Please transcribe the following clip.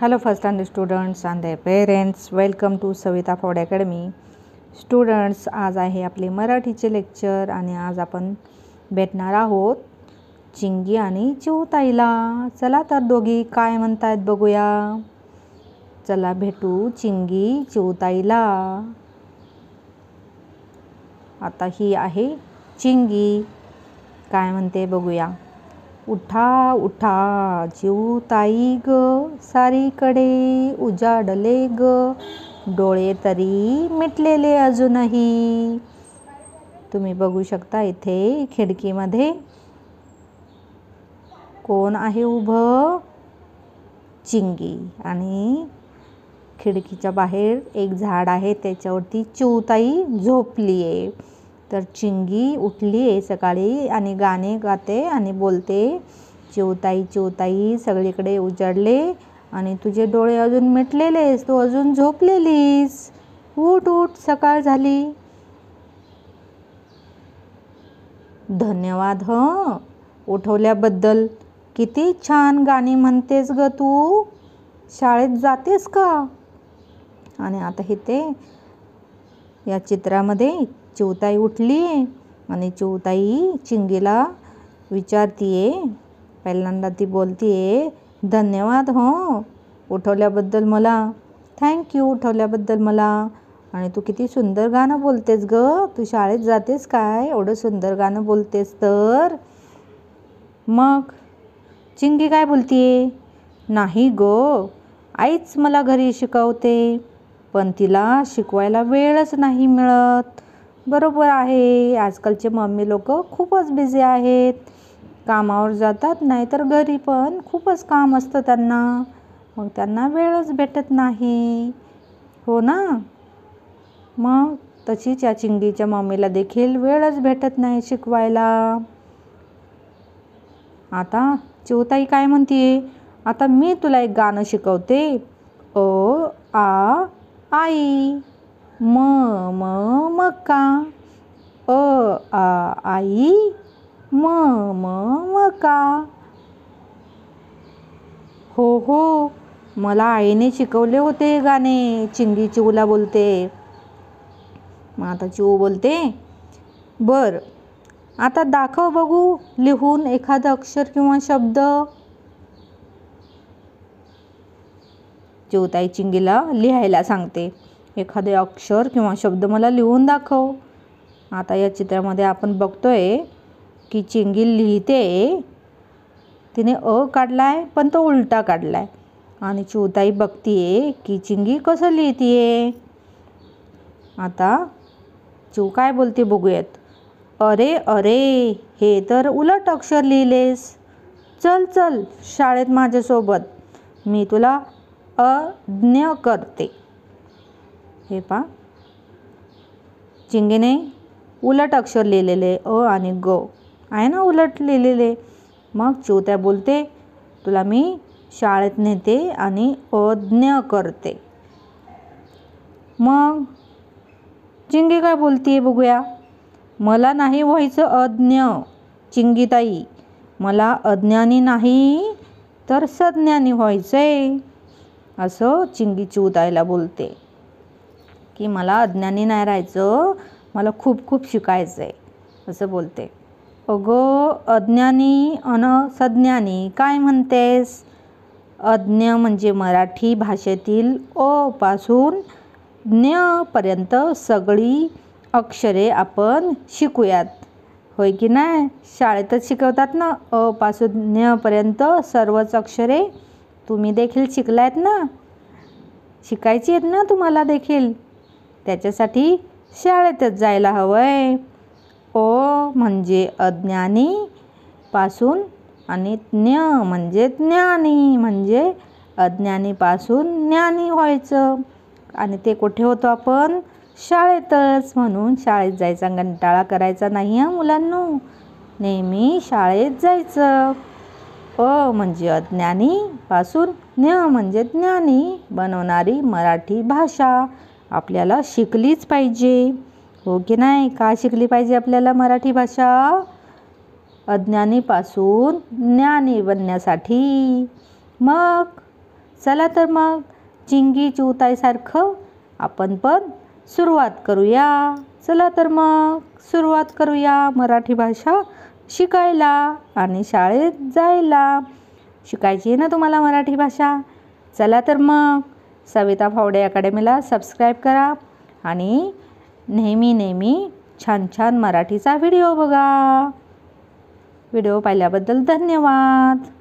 hello first and students and the parents welcome to Savita Fod academy students आज आहे आपले मराठीचे लेक्चर आणि आज आपण भेटणार आहोत चिंगी आणि चिवताईला चला तर दोघी काय म्हणतायत बघूया चला भेटू चिंगी चिवताईला आता ही आहे चिंगी काय म्हणते बघूया उठा उठा जीवताई ग सारीकडे उजाडले ग डोळे तरी मिटलेले अजूनही तुम्ही बघू शकता इथे खिडकीमध्ये कोण आहे उभं चिंगी आणि खिडकीच्या बाहेर एक झाड आहे त्याच्यावरती चिवताई झोपली आहे तर चिंगी उठली आहे सकाळी आणि गाणे गाते आणि बोलते चिवताई चिवताई सगळीकडे उजाडले आणि तुझे डोळे अजून मिटलेलेस तू अजून झोपलेलीस उठ उठ सकाळ झाली धन्यवाद ह उठवल्याबद्दल किती छान गाणी म्हणतेस ग तू शाळेत जातेस का आणि आता हे ते या चित्रामध्ये चिवताई उठली आणि चिवताई चिंगीला विचारतीये पहिल्यांदा ती बोलतीये धन्यवाद हो उठवल्याबद्दल मला थँक्यू उठवल्याबद्दल मला आणि तू किती सुंदर गाणं बोलतेस ग तू शाळेत जातेस काय एवढं सुंदर गाणं बोलतेस तर मग चिंगी काय बोलतीये नाही ग आईच मला घरी शिकवते पण तिला शिकवायला वेळच नाही मिळत बरोबर आहे आजकालचे मम्मी लोक खूपच बिझी आहेत कामावर जातात नाहीतर घरी पण खूपच काम असतं त्यांना मग त्यांना वेळच भेटत नाही हो ना मग तशीच या चिंगीच्या मम्मीला देखील वेळच भेटत नाही शिकवायला आता चिवताई काय म्हणते आता मी तुला एक गाणं शिकवते ओ आ आई म म मका अ आ आई म म मका हो हो मला आईने शिकवले होते हे गाणे चिंगी चिवला बोलते मग आता चिऊ बोलते बर आता दाखव बघू लिहून एखादं अक्षर किंवा शब्द चिवताई चिंगीला लिहायला सांगते एखादे अक्षर किंवा शब्द मला लिहून दाखव आता या चित्रामध्ये आपण बघतोय की चिंगी लिहिते तिने अ काढला आहे पण तो उलटा काढला आहे आणि चिवताई बघतीये की चिंगी कसं लिहितीये आता चिव काय बोलते बघूयात अरे अरे हे तर उलट अक्षर लिहिलेस चल चल शाळेत माझ्यासोबत मी तुला अज्ञ करते हे पा चिंगेने उलट अक्षर लिहिलेले अ आणि ग आहे ना उलट लिहिलेले मग चोत्या बोलते तुला मी शाळेत नेते आणि अज्ञ करते मग चिंगी काय बोलतीये बघूया मला नाही व्हायचं अज्ञ चिंगीताई मला अज्ञानी नाही तर सज्ञानी व्हायचं आहे असं चिंगी चिवतायला बोलते की मला अज्ञानी नाही राहायचं मला खूप खूप शिकायचं आहे असं बोलते अगो अज्ञानी अन सज्ञानी काय म्हणतेस अज्ञ म्हणजे मराठी भाषेतील ओ पासून ज्ञपर्यंत सगळी अक्षरे आपण शिकूयात होय की नाही शाळेतच शिकवतात ना अ पासून ज्ञपर्यंत सर्वच अक्षरे तुम्ही देखील शिकलायत ना शिकायची आहेत ना तुम्हाला देखील त्याच्यासाठी शाळेतच जायला हवं ओ म्हणजे अज्ञानी पासून आणि ज्ञ म्हणजे ज्ञानी म्हणजे अज्ञानीपासून ज्ञानी व्हायचं आणि ते कुठे होतो आपण शाळेतच म्हणून शाळेत जायचा गंटाळा करायचा नाही आहे मुलांनो नेहमी शाळेत जायचं अ म्हणजे अज्ञानी पासून ज्ञ म्हणजे ज्ञानी बनवणारी मराठी भाषा आपल्याला शिकलीच पाहिजे हो की नाही का शिकली पाहिजे आपल्याला मराठी भाषा अज्ञानीपासून ज्ञानी बनण्यासाठी मग चला तर मग चिंगी चिवताईसारखं आपण पण सुरुवात करूया चला तर मग सुरुवात करूया मराठी भाषा शिकायला आणि शाळेत जायला शिकायची आहे ना तुम्हाला मराठी भाषा चला तर मग सविता फावडे अकॅडमीला सबस्क्राईब करा आणि नेहमी नेहमी छान छान मराठीचा व्हिडिओ बघा व्हिडिओ पाहिल्याबद्दल धन्यवाद